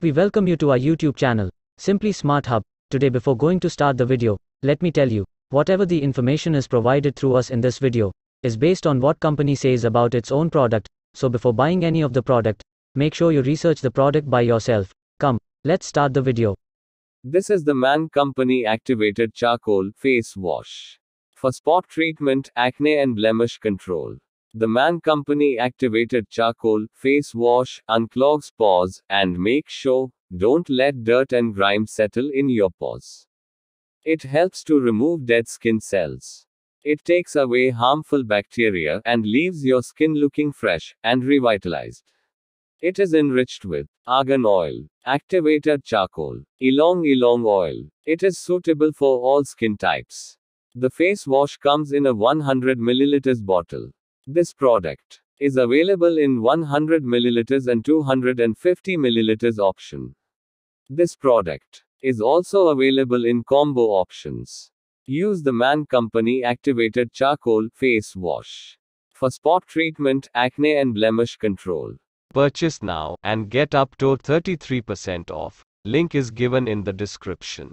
We welcome you to our YouTube channel, Simply Smart Hub. Today before going to start the video, let me tell you, whatever the information is provided through us in this video, is based on what company says about its own product, so before buying any of the product, make sure you research the product by yourself. Come, let's start the video. This is the Man Company Activated Charcoal Face Wash. For spot treatment, acne and blemish control. The Man Company activated charcoal, face wash, unclogs paws, and make sure don't let dirt and grime settle in your paws. It helps to remove dead skin cells. It takes away harmful bacteria and leaves your skin looking fresh and revitalized. It is enriched with argan oil, activated charcoal, elong elong oil. It is suitable for all skin types. The face wash comes in a 100 ml bottle. This product is available in 100 ml and 250 ml option. This product is also available in combo options. Use the Man Company activated charcoal face wash for spot treatment, acne and blemish control. Purchase now and get up to 33% off. Link is given in the description.